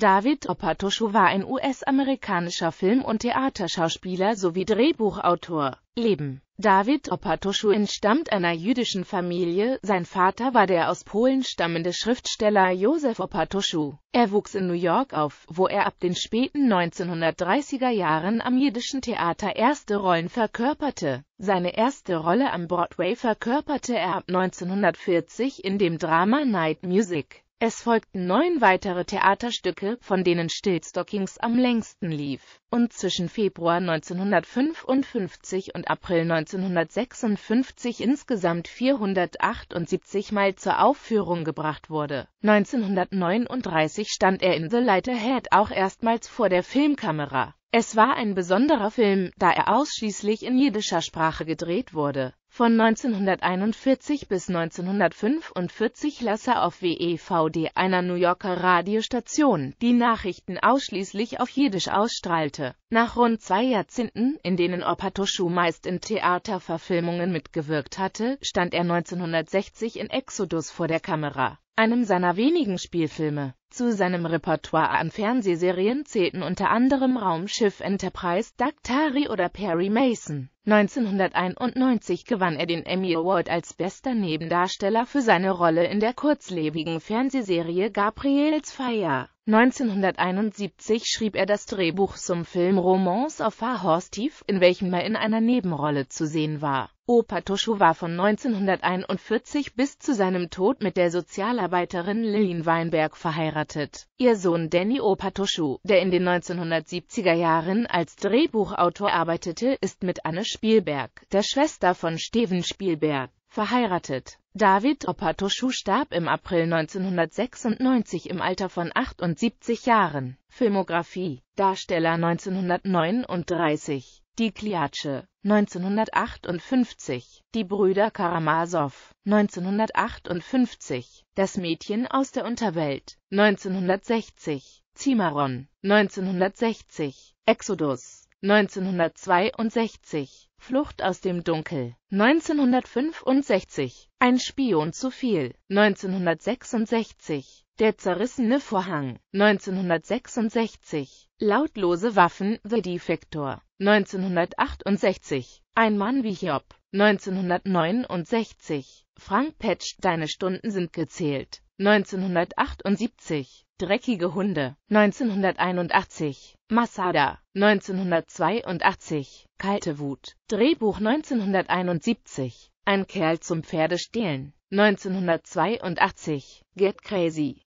David Opatushu war ein US-amerikanischer Film- und Theaterschauspieler sowie Drehbuchautor. Leben David Opatushu entstammt einer jüdischen Familie, sein Vater war der aus Polen stammende Schriftsteller Josef Opatushu. Er wuchs in New York auf, wo er ab den späten 1930er Jahren am jüdischen Theater erste Rollen verkörperte. Seine erste Rolle am Broadway verkörperte er ab 1940 in dem Drama Night Music. Es folgten neun weitere Theaterstücke, von denen Stillstockings am längsten lief und zwischen Februar 1955 und April 1956 insgesamt 478 Mal zur Aufführung gebracht wurde. 1939 stand er in The Lighter Head auch erstmals vor der Filmkamera es war ein besonderer Film, da er ausschließlich in jiddischer Sprache gedreht wurde. Von 1941 bis 1945 las er auf WEVD, einer New Yorker Radiostation, die Nachrichten ausschließlich auf Jiddisch ausstrahlte. Nach rund zwei Jahrzehnten, in denen Opatoshu meist in Theaterverfilmungen mitgewirkt hatte, stand er 1960 in Exodus vor der Kamera, einem seiner wenigen Spielfilme. Zu seinem Repertoire an Fernsehserien zählten unter anderem Raumschiff Enterprise, Duck oder Perry Mason. 1991 gewann er den Emmy Award als bester Nebendarsteller für seine Rolle in der kurzlebigen Fernsehserie Gabriels Feier. 1971 schrieb er das Drehbuch zum Film Romance of a in welchem er in einer Nebenrolle zu sehen war. Opa Toshu war von 1941 bis zu seinem Tod mit der Sozialarbeiterin Lillian Weinberg verheiratet. Ihr Sohn Danny Opa Toshu, der in den 1970er Jahren als Drehbuchautor arbeitete, ist mit Anne Spielberg, der Schwester von Steven Spielberg, verheiratet. David Opatoschu starb im April 1996 im Alter von 78 Jahren. Filmografie Darsteller 1939 Die Kliatsche 1958 Die Brüder Karamasow 1958 Das Mädchen aus der Unterwelt 1960 Cimarron 1960 Exodus 1962 Flucht aus dem Dunkel 1965 Ein Spion zu viel 1966 Der zerrissene Vorhang 1966 Lautlose Waffen The Defector 1968 Ein Mann wie Hiob 1969 Frank Petsch, deine Stunden sind gezählt. 1978 Dreckige Hunde 1981 Masada 1982 Kalte Wut Drehbuch 1971 Ein Kerl zum Pferde stehlen. 1982 Get Crazy